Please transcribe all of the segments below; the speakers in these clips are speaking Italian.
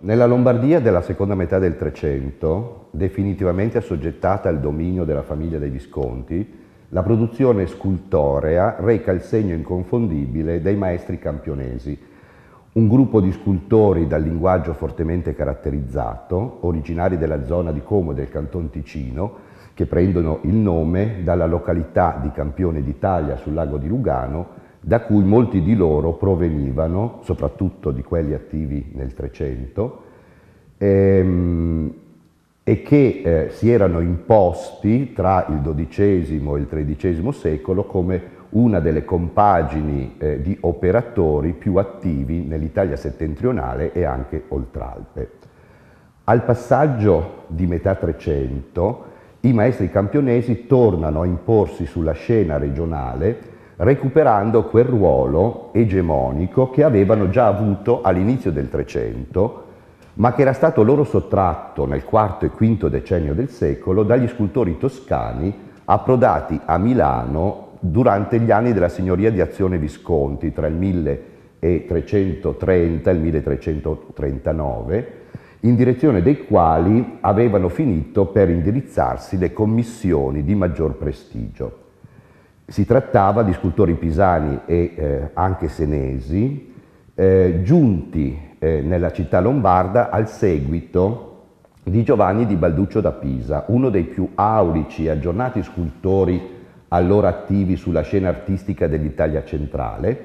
Nella Lombardia della seconda metà del Trecento, definitivamente assoggettata al dominio della famiglia dei Visconti, la produzione scultorea reca il segno inconfondibile dei maestri campionesi, un gruppo di scultori dal linguaggio fortemente caratterizzato, originari della zona di Como del Canton Ticino, che prendono il nome dalla località di Campione d'Italia sul lago di Lugano, da cui molti di loro provenivano, soprattutto di quelli attivi nel 300, ehm, e che eh, si erano imposti tra il XII e il XIII secolo come una delle compagini eh, di operatori più attivi nell'Italia settentrionale e anche oltralpe. Al passaggio di metà 300 i maestri campionesi tornano a imporsi sulla scena regionale recuperando quel ruolo egemonico che avevano già avuto all'inizio del Trecento, ma che era stato loro sottratto nel quarto e quinto decennio del secolo dagli scultori toscani approdati a Milano durante gli anni della signoria di Azione Visconti tra il 1330 e il 1339, in direzione dei quali avevano finito per indirizzarsi le commissioni di maggior prestigio. Si trattava di scultori pisani e eh, anche senesi, eh, giunti eh, nella città lombarda al seguito di Giovanni di Balduccio da Pisa, uno dei più aulici e aggiornati scultori allora attivi sulla scena artistica dell'Italia centrale,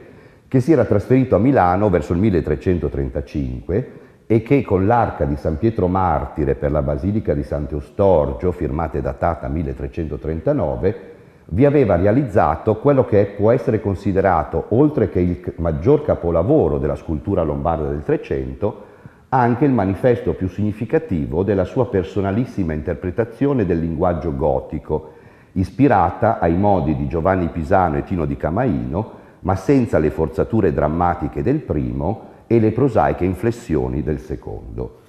che si era trasferito a Milano verso il 1335 e che con l'arca di San Pietro Martire per la Basilica di Sant'Eustorgio, firmata e datata 1339, vi aveva realizzato quello che può essere considerato, oltre che il maggior capolavoro della scultura lombarda del Trecento, anche il manifesto più significativo della sua personalissima interpretazione del linguaggio gotico, ispirata ai modi di Giovanni Pisano e Tino di Camaino, ma senza le forzature drammatiche del primo e le prosaiche inflessioni del secondo.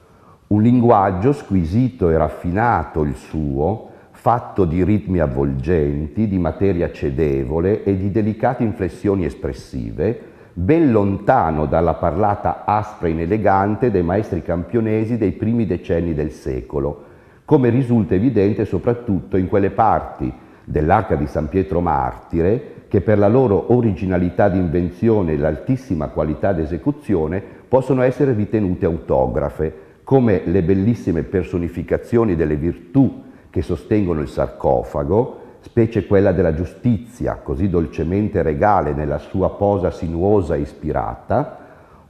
Un linguaggio squisito e raffinato il suo, fatto di ritmi avvolgenti, di materia cedevole e di delicate inflessioni espressive, ben lontano dalla parlata aspra e inelegante dei maestri campionesi dei primi decenni del secolo, come risulta evidente soprattutto in quelle parti dell'arca di San Pietro Martire che per la loro originalità di invenzione e l'altissima qualità d'esecuzione possono essere ritenute autografe, come le bellissime personificazioni delle virtù che sostengono il sarcofago, specie quella della giustizia, così dolcemente regale nella sua posa sinuosa ispirata,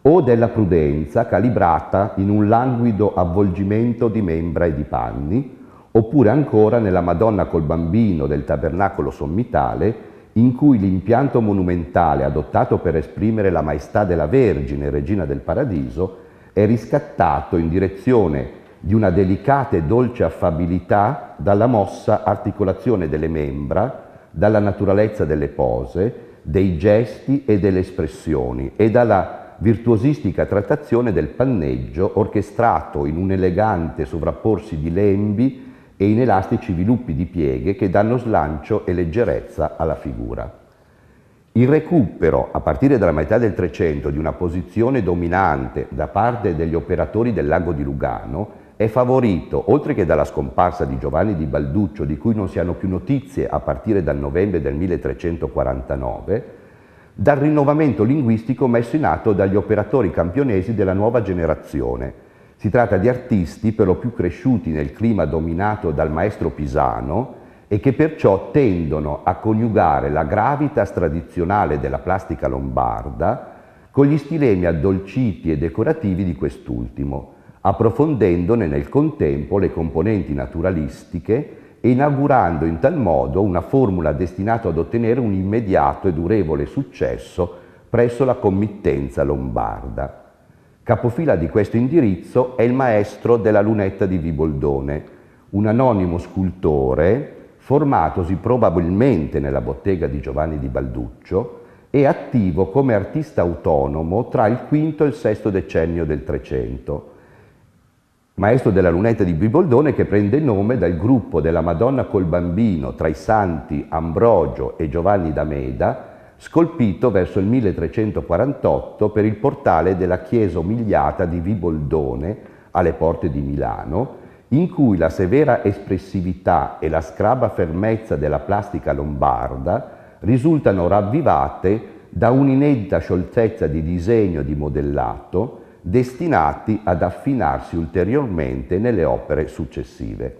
o della prudenza calibrata in un languido avvolgimento di membra e di panni, oppure ancora nella Madonna col bambino del tabernacolo sommitale, in cui l'impianto monumentale adottato per esprimere la maestà della Vergine, regina del paradiso, è riscattato in direzione di una delicata e dolce affabilità dalla mossa articolazione delle membra, dalla naturalezza delle pose, dei gesti e delle espressioni e dalla virtuosistica trattazione del panneggio orchestrato in un elegante sovrapporsi di lembi e in elastici viluppi di pieghe che danno slancio e leggerezza alla figura. Il recupero, a partire dalla metà del Trecento, di una posizione dominante da parte degli operatori del lago di Lugano è favorito, oltre che dalla scomparsa di Giovanni di Balduccio, di cui non si hanno più notizie a partire dal novembre del 1349, dal rinnovamento linguistico messo in atto dagli operatori campionesi della nuova generazione. Si tratta di artisti per lo più cresciuti nel clima dominato dal maestro Pisano e che perciò tendono a coniugare la gravitas tradizionale della plastica lombarda con gli stilemi addolciti e decorativi di quest'ultimo approfondendone nel contempo le componenti naturalistiche e inaugurando in tal modo una formula destinata ad ottenere un immediato e durevole successo presso la committenza lombarda. Capofila di questo indirizzo è il maestro della lunetta di Viboldone, un anonimo scultore formatosi probabilmente nella bottega di Giovanni di Balduccio e attivo come artista autonomo tra il V e il VI decennio del Trecento maestro della lunetta di Biboldone che prende nome dal gruppo della Madonna col Bambino tra i santi Ambrogio e Giovanni da Meda, scolpito verso il 1348 per il portale della chiesa umiliata di Viboldone alle porte di Milano, in cui la severa espressività e la scraba fermezza della plastica lombarda risultano ravvivate da un'inedita scioltezza di disegno e di modellato destinati ad affinarsi ulteriormente nelle opere successive.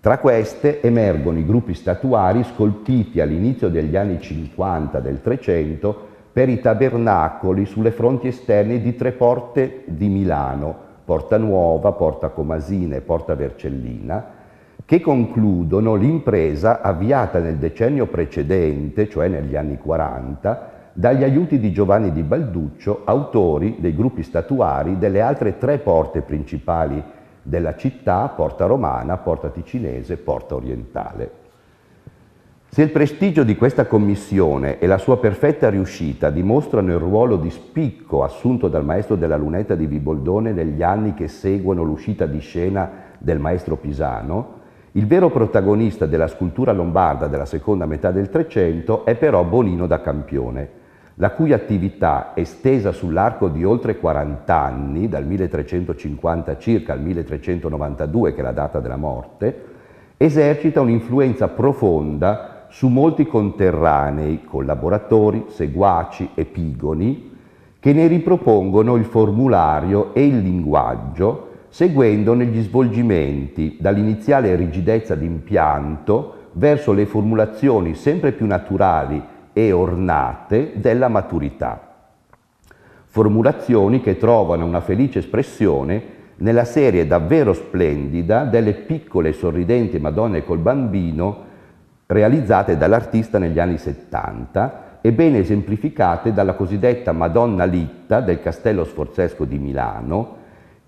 Tra queste emergono i gruppi statuari scolpiti all'inizio degli anni 50 del Trecento per i tabernacoli sulle fronti esterne di tre porte di Milano, Porta Nuova, Porta Comasina e Porta Vercellina, che concludono l'impresa avviata nel decennio precedente, cioè negli anni 40, dagli aiuti di Giovanni di Balduccio, autori dei gruppi statuari delle altre tre porte principali della città, Porta Romana, Porta Ticinese, Porta Orientale. Se il prestigio di questa commissione e la sua perfetta riuscita dimostrano il ruolo di spicco assunto dal maestro della lunetta di Viboldone negli anni che seguono l'uscita di scena del maestro Pisano, il vero protagonista della scultura lombarda della seconda metà del Trecento è però Bonino da Campione, la cui attività, estesa sull'arco di oltre 40 anni, dal 1350 circa al 1392, che è la data della morte, esercita un'influenza profonda su molti conterranei, collaboratori, seguaci, epigoni, che ne ripropongono il formulario e il linguaggio, seguendone gli svolgimenti dall'iniziale rigidezza d'impianto verso le formulazioni sempre più naturali e ornate della maturità. Formulazioni che trovano una felice espressione nella serie davvero splendida delle piccole e sorridenti Madonne col bambino realizzate dall'artista negli anni 70 e ben esemplificate dalla cosiddetta Madonna Litta del Castello Sforzesco di Milano,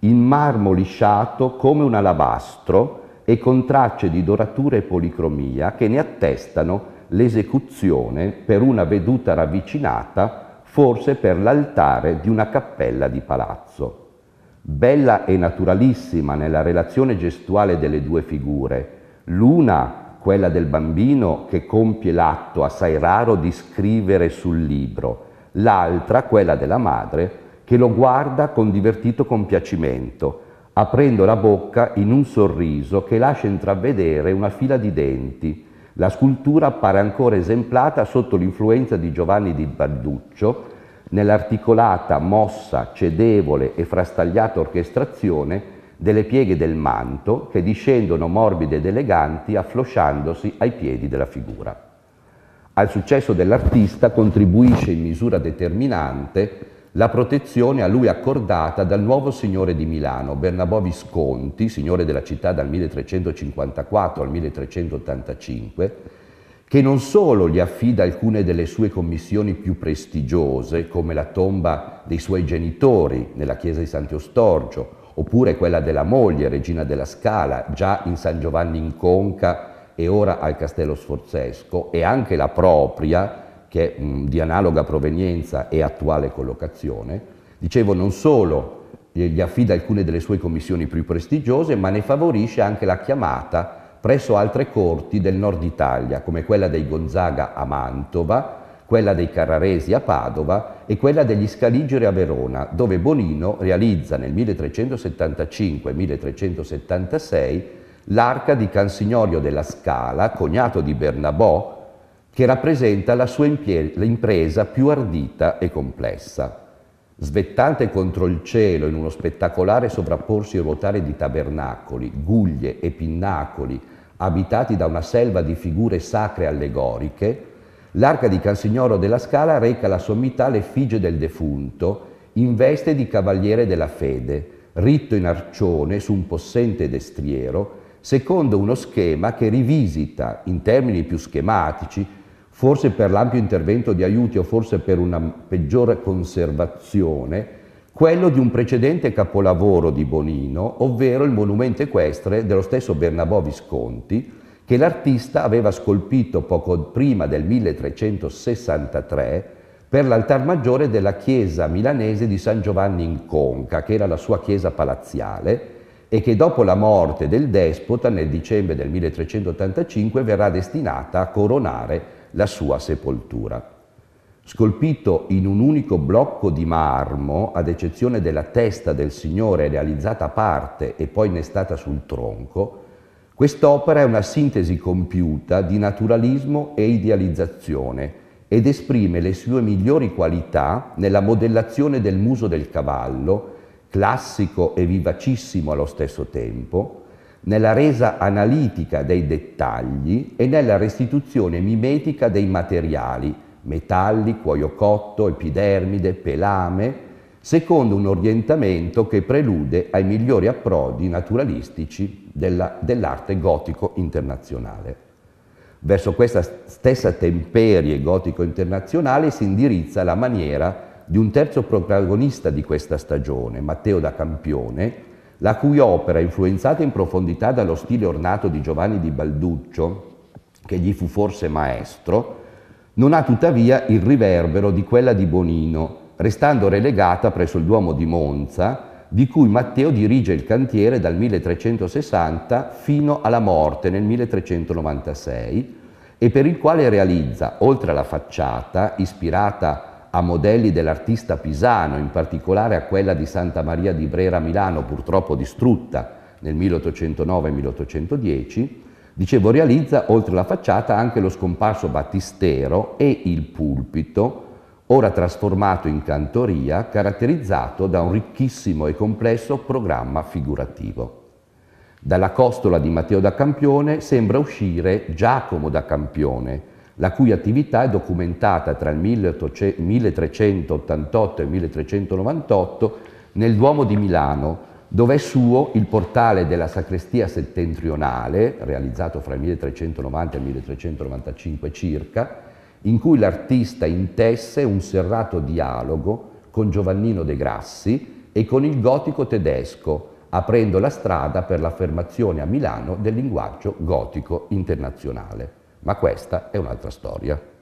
in marmo lisciato come un alabastro e con tracce di dorature e policromia che ne attestano l'esecuzione per una veduta ravvicinata, forse per l'altare di una cappella di palazzo. Bella e naturalissima nella relazione gestuale delle due figure, l'una quella del bambino che compie l'atto assai raro di scrivere sul libro, l'altra quella della madre che lo guarda con divertito compiacimento, aprendo la bocca in un sorriso che lascia intravedere una fila di denti, la scultura appare ancora esemplata sotto l'influenza di Giovanni di Balduccio nell'articolata, mossa, cedevole e frastagliata orchestrazione delle pieghe del manto che discendono morbide ed eleganti afflosciandosi ai piedi della figura. Al successo dell'artista contribuisce in misura determinante la protezione a lui accordata dal nuovo signore di Milano, Bernabò Visconti, signore della città dal 1354 al 1385, che non solo gli affida alcune delle sue commissioni più prestigiose, come la tomba dei suoi genitori nella chiesa di Sant'Eustorgio, oppure quella della moglie, regina della Scala, già in San Giovanni in Conca e ora al Castello Sforzesco, e anche la propria, che è mh, di analoga provenienza e attuale collocazione, dicevo non solo eh, gli affida alcune delle sue commissioni più prestigiose, ma ne favorisce anche la chiamata presso altre corti del nord Italia, come quella dei Gonzaga a Mantova, quella dei Carraresi a Padova e quella degli Scaligeri a Verona, dove Bonino realizza nel 1375-1376 l'arca di Cansignorio della Scala, cognato di Bernabò, che rappresenta la sua impresa più ardita e complessa. Svettante contro il cielo in uno spettacolare sovrapporsi e ruotare di tabernacoli, guglie e pinnacoli, abitati da una selva di figure sacre allegoriche, l'arca di Cansignoro della Scala reca la sommità l'effigie del defunto in veste di cavaliere della fede, ritto in arcione su un possente destriero, secondo uno schema che rivisita, in termini più schematici, forse per l'ampio intervento di aiuti o forse per una peggiore conservazione, quello di un precedente capolavoro di Bonino, ovvero il monumento equestre dello stesso Bernabò Visconti, che l'artista aveva scolpito poco prima del 1363 per l'altar maggiore della chiesa milanese di San Giovanni in Conca, che era la sua chiesa palazziale, e che dopo la morte del despota nel dicembre del 1385 verrà destinata a coronare la sua sepoltura. Scolpito in un unico blocco di marmo, ad eccezione della testa del Signore realizzata a parte e poi innestata sul tronco, quest'opera è una sintesi compiuta di naturalismo e idealizzazione ed esprime le sue migliori qualità nella modellazione del muso del cavallo, classico e vivacissimo allo stesso tempo, nella resa analitica dei dettagli e nella restituzione mimetica dei materiali, metalli, cuoio cotto, epidermide, pelame, secondo un orientamento che prelude ai migliori approdi naturalistici dell'arte dell gotico internazionale. Verso questa stessa temperie gotico internazionale si indirizza la maniera di un terzo protagonista di questa stagione, Matteo da Campione, la cui opera, influenzata in profondità dallo stile ornato di Giovanni di Balduccio, che gli fu forse maestro, non ha tuttavia il riverbero di quella di Bonino, restando relegata presso il Duomo di Monza, di cui Matteo dirige il cantiere dal 1360 fino alla morte nel 1396 e per il quale realizza, oltre alla facciata, ispirata a a modelli dell'artista pisano, in particolare a quella di Santa Maria di Brera a Milano, purtroppo distrutta nel 1809-1810, dicevo realizza oltre la facciata anche lo scomparso battistero e il pulpito, ora trasformato in cantoria, caratterizzato da un ricchissimo e complesso programma figurativo. Dalla costola di Matteo da Campione sembra uscire Giacomo da Campione, la cui attività è documentata tra il 1388 e il 1398 nel Duomo di Milano, dove è suo il portale della sacrestia settentrionale, realizzato fra il 1390 e il 1395 circa, in cui l'artista intesse un serrato dialogo con Giovannino de Grassi e con il gotico tedesco, aprendo la strada per l'affermazione a Milano del linguaggio gotico internazionale ma questa è un'altra storia.